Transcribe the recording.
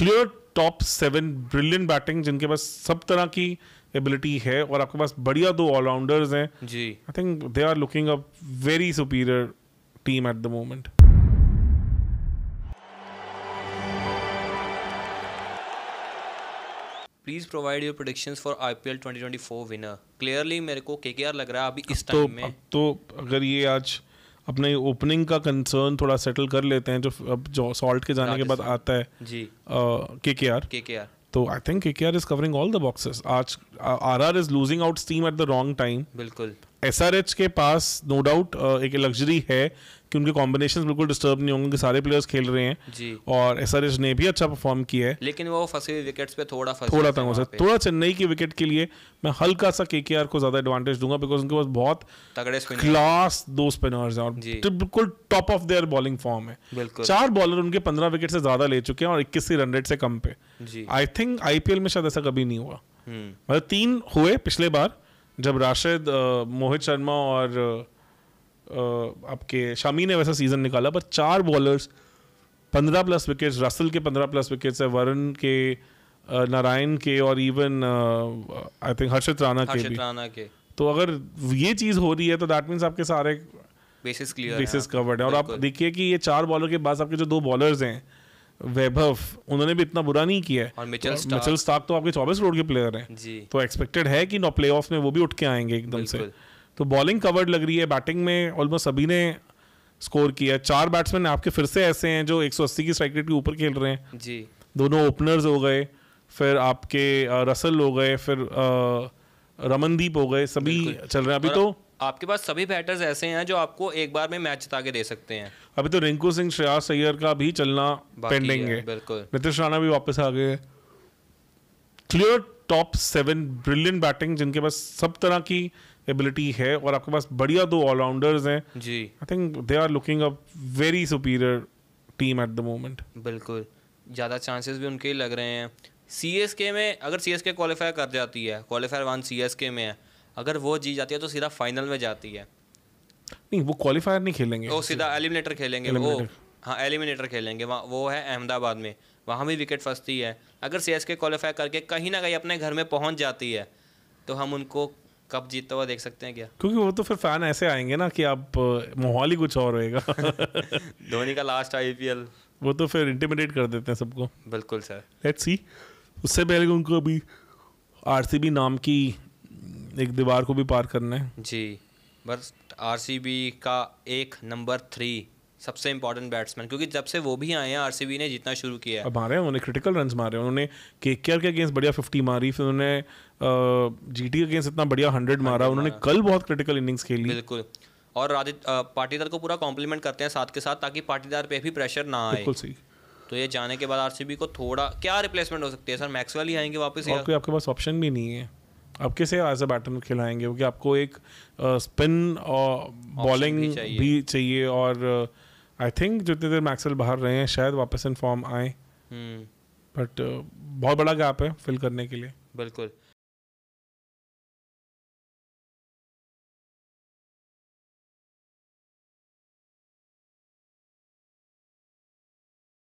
Clear top seven brilliant batting जिनके पास सब तरह की एबिलिटी है और आपके पास बढ़िया दो ऑलराउंडर्स हैं जी I think they are looking a very superior team at the moment please provide your prediction for I P L twenty twenty four winner clearly मेरे को के के आर लग रहा है अभी इस टाइम तो, में तो अगर ये आज अपने ओपनिंग का कंसर्न थोड़ा सेटल कर लेते हैं जो अब जो सॉल्ट के जाने के बाद आता है जी के के आर के के आर तो आई think K K R is covering all the boxes आज R R is losing out steam at the wrong time बिल्कुल एस आर एच के पास नो no डाउट एक लग्जरी है कि उनके कॉम्बिनेशन बिल्कुल डिस्टर्ब नहीं होंगे सारे प्लेयर्स खेल रहे हैं जी और एस आर एस ने भी अच्छा परफॉर्म किया है लेकिन वो फंसे हुए विकेट्स पे थोड़ा थोड़ा तंग हो सकता थोड़ा चेन्नई की विकेट के लिए मैं हल्का सा के को ज़्यादा एडवांटेज दूंगा बिकॉज उनके पास बहुत तगड़े क्लास दो स्पिनर्स हैं और तो बिल्कुल top of their bowling form है चार बॉलर उनके पंद्रह विकेट से ज़्यादा ले चुके हैं और इक्कीस रन रेट से कम पे आई थिंक आईपीएल में शायद ऐसा कभी नहीं हुआ हम्म। मतलब तीन हुए पिछले बार जब राशिद मोहित शर्मा और आपके शामी ने वैसा सीज़न निकाला पर चार बॉलर्स पंद्रह प्लस विकेट्स रसल के पंद्रह प्लस विकेट्स है वरुण के नारायण के और even I think Harshit Rana के भी राणा के तो अगर ये चीज़ हो रही है तो दैट मीन्स आपके सारे बेसिस क्लियर बेसिस कवर्ड है और आप देखिए कि ये चार बॉलर के बाद आपके जो दो बॉलर्स हैं वैभव उन्होंने भी इतना बुरा नहीं किया और मिचल तो, मिचल स्टार्क तो आपके चौबीस रोड के प्लेयर हैं तो एक्सपेक्टेड है कि प्ले ऑफ में वो भी उठ के आएंगे एकदम से तो बॉलिंग कवर्ड लग रही है बैटिंग में ऑलमोस्ट सभी ने स्कोर किया चार बैट्समैन आपके फिर से ऐसे हैं जो 180 की स्ट्राइक रेट के ऊपर खेल रहे हैं जी दोनों ओपनर्स हो गए फिर आपके रसल हो गए फिर रमनदीप हो गए सभी चल रहे हैं अभी तो आपके पास सभी बैटर्स ऐसे हैं जो आपको एक बार में मैच जिता के दे सकते हैं अभी तो रिंकू सिंह श्रेयास सैयर का भी चलना पेंडिंग है, बिल्कुल नितिश राणा भी वापस आ गए clear top seven brilliant batting जिनके पास सब तरह की एबिलिटी है और आपके पास बढ़िया दो ऑलराउंडर्स हैं जी I think they are looking a very superior team at the moment बिल्कुल ज़्यादा चांसेस भी उनके ही लग रहे हैं सी एस के में अगर सी एस के क्वालिफाई कर जाती है क्वालिफायर वन सी एस के में है अगर वो जीत जाती है तो सीधा फाइनल में जाती है नहीं वो क्वालिफायर नहीं खेलेंगे वो सीधा एलिमिनेटर खेलेंगे वो हाँ एलिमिनेटर खेलेंगे वहाँ वो है अहमदाबाद में वहाँ भी विकेट फंसती है अगर सी एस के क्वालिफाई करके कहीं ना कहीं अपने घर में पहुँच जाती है तो हम उनको कब जीतता हुआ देख सकते हैं क्या क्योंकि वो तो फिर फैन ऐसे आएंगे ना कि आप माहौल ही कुछ और रहेगा धोनी का लास्ट आईपीएल वो तो फिर इंटिमिडेट कर देते हैं सबको बिल्कुल सर लेट्स सी उससे पहले उनको अभी बी नाम की एक दीवार को भी पार करना है जी बस बी का एक नंबर थ्री सबसे इंपॉर्टेंट बैट्समैन क्योंकि जब से वो भी आए हैं आर ने जितना शुरू किया है मारे हैं उन्होंने क्रिटिकल रन मारे हैं उन्होंने के के आर के अगेंस्ट बढ़िया फिफ्टी मारी फिर उन्होंने जी टी अगेंस्ट इतना बढ़िया हंड्रेड मारा उन्होंने कल बहुत क्रिटिकल इनिंग्स खेली बिल्कुल और आदित्य पाटीदार को पूरा कॉम्प्लीमेंट करते हैं साथ के साथ ताकि पाटीदार पे भी प्रेशर ना आए बिल्कुल सही तो ये जाने के बाद आरसीबी को थोड़ा क्या रिप्लेसमेंट हो सकती है सर मैक्सवेल ही आएंगे वापस और कोई आपके पास ऑप्शन भी नहीं है अब कैसे एज अ बैटर खिलाएंगे क्योंकि आपको एक स्पिन और बॉलिंग भी चाहिए और आई थिंक जितनी देर मैक्सवेल बाहर रहे हैं शायद वापस इन फॉर्म आए बट बहुत बड़ा गैप है फिल करने के लिए बिल्कुल